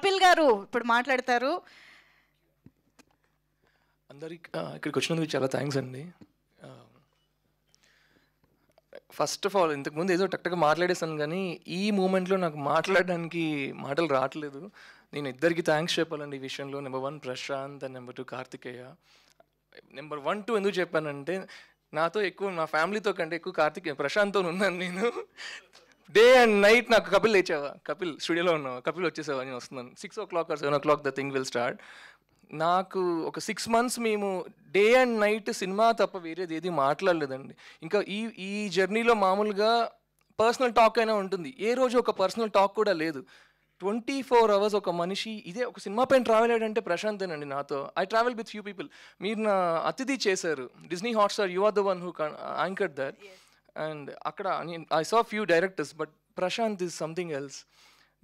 కపిల్ గారు ఇప్పుడు మాట్లాడతారు అందరికి ఇక్కడికి వచ్చినందుకు చాలా థ్యాంక్స్ అండి ఫస్ట్ ఆఫ్ ఆల్ ఇంతకుముందు ఏదో టక్టగా మాట్లాడేసాను కానీ ఈ మూమెంట్లో నాకు మాట్లాడడానికి మాటలు రావట్లేదు నేను ఇద్దరికి థ్యాంక్స్ చెప్పాలండి ఈ విషయంలో number one Prashanth and number two Karthikeya number one two ఎందుకు చెప్పానంటే నాతో ఎక్కువ నా ఫ్యామిలీతో కంటే ఎక్కువ కార్తికేయ ప్రశాంత్తో ఉన్నాను నేను డే అండ్ నైట్ నాకు కపిల్ లేచావా కపిల్ స్టూడియోలో ఉన్నావా కపిల్ వచ్చేసావా నేను వస్తున్నాను six o'clock seven o'clock the thing will start నాకు ఒక సిక్స్ మంత్స్ మేము డే అండ్ నైట్ సినిమా తప్ప వేరేది ఏది మాట్లాడలేదండి ఇంకా ఈ ఈ జర్నీలో మామూలుగా పర్సనల్ టాక్ అయినా ఉంటుంది ఏ రోజు ఒక పర్సనల్ టాక్ కూడా లేదు ట్వంటీ ఫోర్ అవర్స్ ఒక మనిషి ఇదే ఒక సినిమా పైన ట్రావెల్ అయ్యాడంటే ప్రశాంతేనండి నాతో I travel with few people మీరు నా అతిథి చేశారు Disney Hotstar you are the one who anchor there and అక్కడ I saw few directors but Prashanth is something else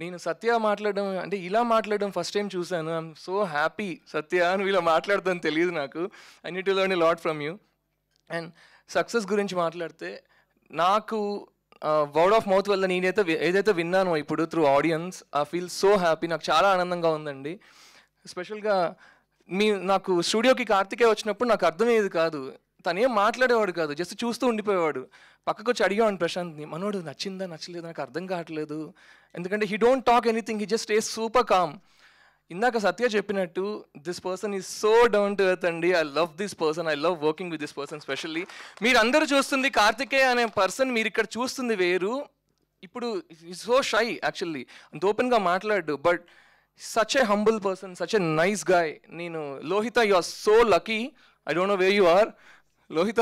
నేను సత్య మాట్లాడడం అంటే ఇలా మాట్లాడడం ఫస్ట్ టైం చూశాను ఐఎమ్ సో హ్యాపీ సత్య అని ఇలా మాట్లాడతాను తెలియదు నాకు I need to learn lot from you and success గురించి మాట్లాడితే నాకు వర్డ్ ఆఫ్ మౌత్ వల్ల నేనైతే ఏదైతే విన్నానో ఇప్పుడు through audience I feel so happy నాకు చాలా ఆనందంగా ఉందండి స్పెషల్గా మీ నాకు స్టూడియోకి కార్తికే వచ్చినప్పుడు నాకు అర్థమయ్యేది కాదు తనేం మాట్లాడేవాడు కాదు జస్ట్ చూస్తూ ఉండిపోయేవాడు పక్కకు వచ్చి అడిగేవాడు ప్రశాంత్ని మనోడు నచ్చిందా నచ్చలేదు నాకు అర్థం కావట్లేదు ఎందుకంటే he don't talk anything he just a super calm ఇందాక సత్య చెప్పినట్టు this person is so down to earth అండి I love this person I love working with this person specially మీరు అందరూ చూస్తుంది కార్తికేయ అనే పర్సన్ మీరు ఇక్కడ చూస్తుంది వేరు ఇప్పుడు సో షై యాక్చువల్లీ అంత ఓపెన్గా మాట్లాడు but such a humble person such a nice guy నేను Lohitha you are so lucky I don't know way you are Lohitha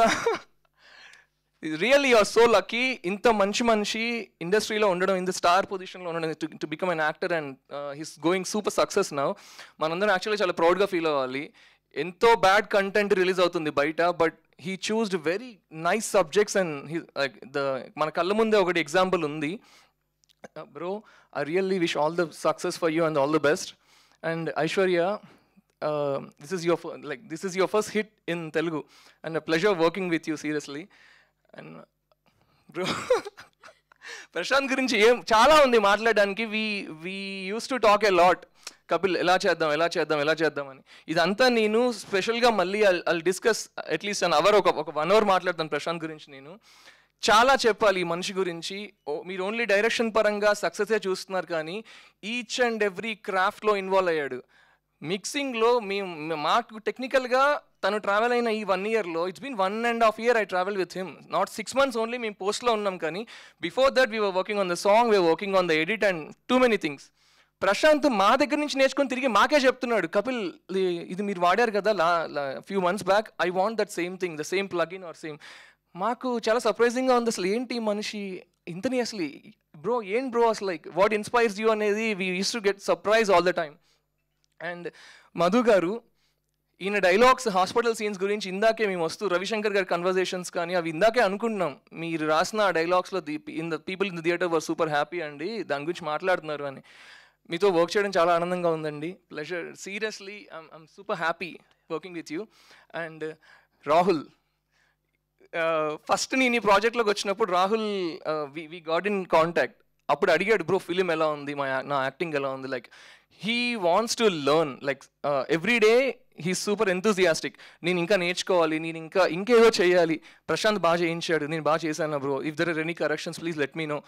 really are so lucky ఇంత మంచి మనిషి ఇండస్ట్రీలో ఉండడం ఇంత స్టార్ పొజిషన్లో ఉండడం to become an actor and his going super success now మనందరం యాక్చువల్లీ చాలా ప్రౌడ్గా ఫీల్ అవ్వాలి ఎంతో బ్యాడ్ కంటెంట్ రిలీజ్ అవుతుంది బయట but he choosed very nice subjects and he the మన కళ్ళ ముందే ఒకటి ఎగ్జాంపుల్ ఉంది bro I really wish all the success for you and all the best and Aishwarya this is your like this is your first hit in Telugu and pleasure working with you seriously and bro Prashanth గురించి ఏం చాలా ఉంది మాట్లాడడానికి we we use to talk a lot Kapil ఎలా చేద్దాం ఎలా చేద్దాం ఎలా చేద్దాం అని ఇదంతా నేను స్పెషల్గా మళ్ళీ all discuss at least an hour ఒక ఒక వన్ అవర్ మాట్లాడతాను ప్రశాంత్ గురించి నేను చాలా చెప్పాలి ఈ మనిషి గురించి మీరు ఓన్లీ డైరెక్షన్ పరంగా సక్సెసే చూస్తున్నారు కానీ ఈచ్ అండ్ ఎవ్రీ క్రాఫ్ట్లో ఇన్వాల్వ్ అయ్యాడు మిక్సింగ్లో మీ మాకు టెక్నికల్గా తను ట్రావెల్ అయిన ఈ వన్ ఇయర్లో it's been one and half year I travel with him not six months only మేము పోస్ట్లో ఉన్నాం కానీ before that we are working on the song we are working on the edit and too many things Prashanth మా దగ్గర నుంచి నేర్చుకుని తిరిగి మాకే చెప్తున్నాడు కపిల్ ఇది మీరు వాడారు కదా లా few months back I want that same thing the same plug in or same మాకు చాలా సర్ప్రైజింగ్గా ఉంది అసలు ఏంటి మనిషి ఇంతని అసలు బ్రో ఏం బ్రో అసలు లైక్ వాట్ ఇన్స్పైర్స్ యూ అనేది we use to get surprise all the time and Madhu garu ఈయన డైలాగ్స్ హాస్పిటల్ సీన్స్ గురించి ఇందాకే మేము వస్తూ రవిశంకర్ గారి కన్వర్జేషన్స్ కానీ అవి ఇందాకే అనుకుంటున్నాం మీరు రాసిన ఆ డైలాగ్స్లో the in the people in the theatre were super happy అండి దాని గురించి మాట్లాడుతున్నారు అని మీతో వర్క్ చేయడం చాలా ఆనందంగా ఉందండి pleasure seriously I'm super happy working with you and Rahul first నేను ఈ ప్రాజెక్ట్లోకి వచ్చినప్పుడు Rahul we we got in contact అప్పుడు అడిగాడు బ్రో ఫిలిం ఎలా ఉంది మా నా యాక్టింగ్ ఎలా ఉంది like he wants to learn like every day he super enthusiastic నేను ఇంకా నేర్చుకోవాలి నేను ఇంకా ఇంకేదో చేయాలి ప్రశాంత్ బాగా చేయించాడు నేను బాగా చేశాను bro if there any corrections please let me know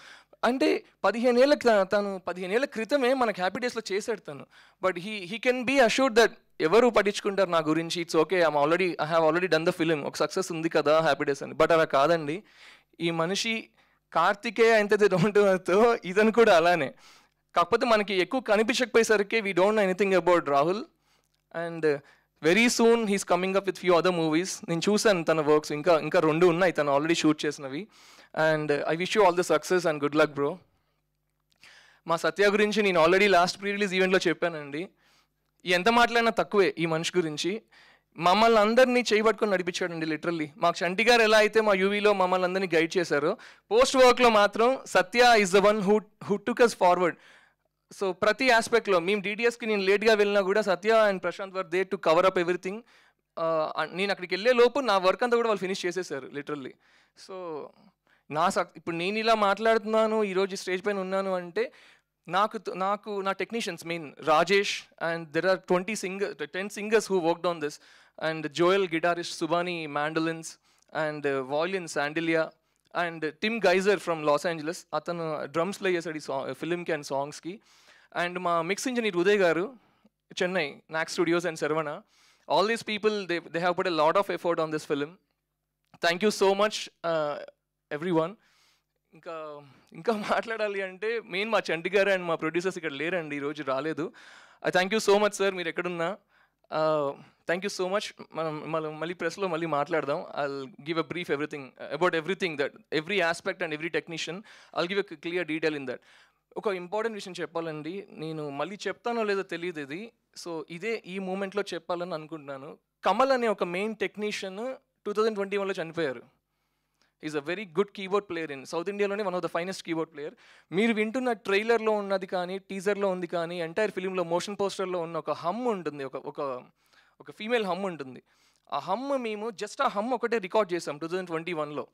అంటే పదిహేను ఏళ్ళ తను పదిహేను ఏళ్ళ క్రితమే మనకు హ్యాపీ డేస్లో చేశాడు తను but he he can be assure that ఎవరు పట్టించుకుంటారు నా గురించి it's okay I'm already I have already done the film ఒక సక్సెస్ ఉంది కదా హ్యాపీ డేస్ అని బట్ అలా కాదండి ఈ మనిషి కార్తికేయ ఎంత డోంటుతో ఇతను కూడా అలానే కాకపోతే మనకి ఎక్కువ కనిపించకపోయేసరికి we don't know anything about Rahul and very soon he's coming up with few other movies నేను చూశాను తన వర్క్స్ ఇంకా ఇంకా రెండు ఉన్నాయి తను ఆల్రెడీ షూట్ చేసినవి and I wish you all the success and good luck bro మా సత్య గురించి నేను ఆల్రెడీ లాస్ట్ ప్రీ రిలీజ్ ఈవెంట్లో చెప్పానండి ఎంత మాట్లాడినా తక్కువే ఈ మనిషి గురించి మమ్మల్ని అందరినీ చేయబట్టుకొని నడిపించాడండి లిటరల్లీ మాకు చంటి గారు ఎలా అయితే మా యూవీలో మమ్మల్ని అందరినీ గైడ్ చేశారు పోస్ట్ వర్క్లో మాత్రం Satya is the one who who took us forward so ప్రతి ఆస్పెక్ట్లో మేము డీడీఎస్కి నేను లేట్గా వెళ్ళినా కూడా Satya and Prashant were there to cover up everything నేను అక్కడికి వెళ్ళే లోపు నా వర్క్ అంతా కూడా వాళ్ళు ఫినిష్ చేసేసారు లిటరల్లీ సో నా సక్ ఇప్పుడు నేను ఇలా మాట్లాడుతున్నాను ఈరోజు స్టేజ్ పైన ఉన్నాను అంటే నాకు నాకు నా technicians main Rajesh and there are twenty singer ten singers who worked on this and Joel guitarist Subani mandolins, and violin uh, violin and Tim Geiser from Los Angeles అతను డ్రమ్స్ ప్లే చేశాడు ఈ song ఫిలింకి and సాంగ్స్కి and మా mix engineer Uday garu Chennai knack studios and Sharvana all these people they they have put a lot of effort on this film thank you so much everyone ఇంకా ఇంకా మాట్లాడాలి అంటే మెయిన్ మా చంటి అండ్ మా ప్రొడ్యూసర్స్ ఇక్కడ లేరండి ఈరోజు రాలేదు thank you so much sir మీరు ఎక్కడున్నా థ్యాంక్ యూ సో మచ్ మనం మనం మళ్ళీ ప్రెస్లో మళ్ళీ మాట్లాడదాం I'll give a brief everything about everything that every aspect and every technician I'll give a clear detail in that ఒక ఇంపార్టెంట్ విషయం చెప్పాలండి నేను మళ్ళీ చెప్తానో లేదో తెలియదు ఇది సో ఇదే ఈ మూమెంట్లో చెప్పాలని అనుకుంటున్నాను కమల్ అనే ఒక main technician two thousand twenty వన్లో చనిపోయారు is a very good keyboard player in south ఇండియాలోనే one of the finest keyboard player మీరు వింటున్న ట్రైలర్లో ఉన్నది కానీ టీజర్లో ఉంది కానీ ఎంటైర్ ఫిలింలో మోషన్ పోస్టర్లో ఉన్న ఒక హమ్ ఉంటుంది ఒక ఒక ఒక ఫీమేల్ హమ్ ఉంటుంది ఆ హమ్ మేము జస్ట్ ఆ హమ్ ఒకటే రికార్డ్ చేసాం టూ థౌజండ్ ట్వంటీ వన్లో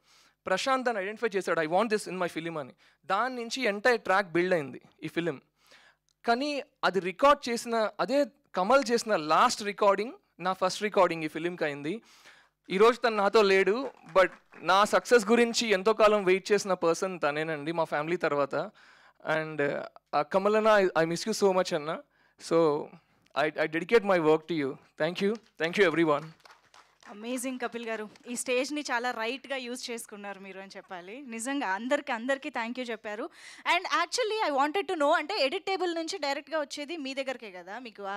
ప్రశాంత్ అని ఐడెంటిఫై చేశాడు I want this in my film అని దాని నుంచి ఎంటైర్ ట్రాక్ బిల్డ్ అయింది ఈ ఫిలిం కానీ అది రికార్డ్ చేసిన అదే కమల్ చేసిన లాస్ట్ రికార్డింగ్ నా ఫస్ట్ రికార్డింగ్ ఈ ఫిలింకి అయింది ఈరోజు తను నాతో లేడు బట్ నా సక్సెస్ గురించి ఎంతో కాలం వెయిట్ చేసిన పర్సన్ తనేనండి మా ఫ్యామిలీ తర్వాత అండ్ కమలన I miss you so much అన్న so I I dedicate my work to you thank you thank you everyone amazing Kapil garu ఈ స్టేజ్ని చాలా రైట్గా యూజ్ చేసుకున్నారు మీరు అని చెప్పాలి నిజంగా అందరికి అందరికీ థ్యాంక్ యూ చెప్పారు and actually I wanted to know అంటే ఎడిట్ టేబుల్ నుంచి డైరెక్ట్గా వచ్చేది మీ దగ్గరకే కదా మీకు ఆ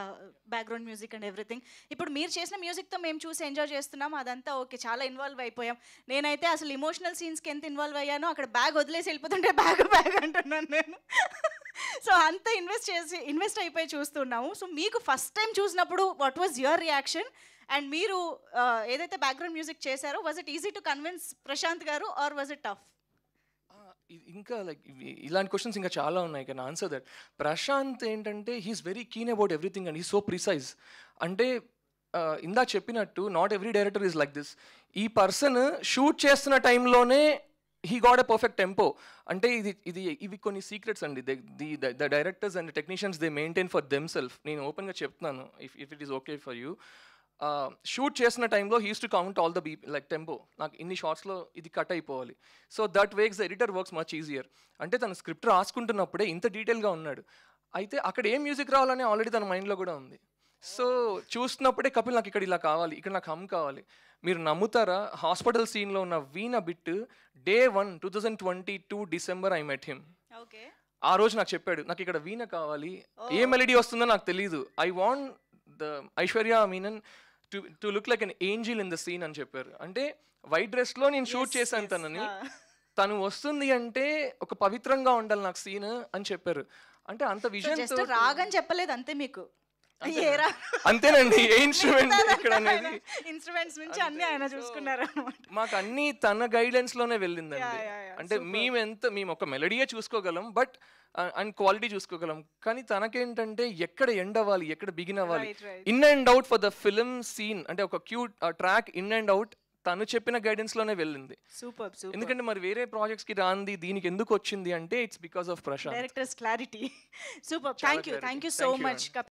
బ్యాక్గ్రౌండ్ మ్యూజిక్ అండ్ ఎవ్రీథింగ్ ఇప్పుడు మీరు చేసిన మ్యూజిక్తో మేము చూసి ఎంజాయ్ చేస్తున్నాం అదంతా ఓకే చాలా ఇన్వాల్వ్ అయిపోయాం నేనైతే అసలు ఇమోషనల్ సీన్స్కి ఎంత ఇన్వాల్వ్ అయ్యానో అక్కడ బ్యాగ్ వదిలేసి వెళ్ళిపోతుంటే బ్యాగ్ బ్యాగ్ అంటున్నాను నేను సో అంత ఇన్వెస్ట్ చేసి ఇన్వెస్ట్ అయిపోయి చూస్తున్నాము సో మీకు ఫస్ట్ టైం చూసినప్పుడు what was your reaction and మీరు ఏదైతే బ్యాక్గ్రౌండ్ మ్యూజిక్ చేశారో was it easy to convince Prashant garu or was it tough ఇంకా లైక్ ఇలాంటి క్వశ్చన్స్ ఇంకా చాలా ఉన్నాయి కానీ ఆన్సర్ దట్ ప్రశాంత్ ఏంటంటే he's very keen about everything and he so precise అంటే ఇందా చెప్పినట్టు not every director is like this ఈ పర్సన్ షూట్ చేస్తున్న టైంలోనే he got a perfect tempo అంటే ఇది ఇది ఇవి కొన్ని సీక్రెట్స్ అండి the the directors and technicians they maintain for them self నేను ఓపెన్గా చెప్తున్నాను if if it is okay for you shoot చేసిన టైంలో he's to count all the beat like tempo నాకు ఇన్ని షార్ట్స్లో ఇది కట్ అయిపోవాలి so that makes editor works much easier అంటే తన స్క్రిప్ట్ రాసుకుంటున్నప్పుడే ఇంత డీటెయిల్గా ఉన్నాడు అయితే అక్కడ ఏ మ్యూజిక్ రావాలని ఆల్రెడీ తన మైండ్లో కూడా ఉంది సో చూస్తున్నప్పుడే కపిల్ నాకు ఇక్కడ ఇలా కావాలి ఇక్కడ నాకు హమ్ కావాలి మీరు నమ్ముతారా హాస్పిటల్ సీన్లో ఉన్న veena bit day one two thousand twenty two December I met him ఆ రోజు నాకు చెప్పాడు నాకు ఇక్కడ వీణ కావాలి ఏ మెలడీ వస్తుందో నాకు తెలియదు I want the Aishwarya Menon to to look like an angel in the scene అని చెప్పారు అంటే వైట్ డ్రెస్లో నేను షూట్ చేశాను తనని తను వస్తుంది అంటే ఒక పవిత్రంగా ఉండాలి నాకు సీన్ అని చెప్పారు అంటే అంత విజయం రాగని చెప్పలేదు అంతే మీకు అంతేనండి ఏ ఇన్స్ట్రుమెంట్ ఇక్కడ అనేది ఇన్స్ట్రుమెంట్స్ నుంచి అన్ని ఆయన చూసుకున్నారు అనమాట మాకు అన్ని తన గైడెన్స్ లోనే వెళ్ళిందండి అంటే మేము ఎంత మేము ఒక మెలడీయే చూసుకోగలం బట్ అండ్ క్వాలిటీ చూసుకోగలం కానీ తనకేంటంటే ఎక్కడ ఎండ్ అవ్వాలి ఎక్కడ బిగిన్ అవ్వాలి in and out for the film scene అంటే ఒక cute track in and out తను చెప్పిన గైడెన్స్ లోనే వెళ్ళింది సూపర్ ఎందుకంటే మరి వేరే ప్రాజెక్ట్స్ కి రాంది దీనికి ఎందుకు వచ్చింది అంటే it's because of Prashant directors clarity super thank you thank you so much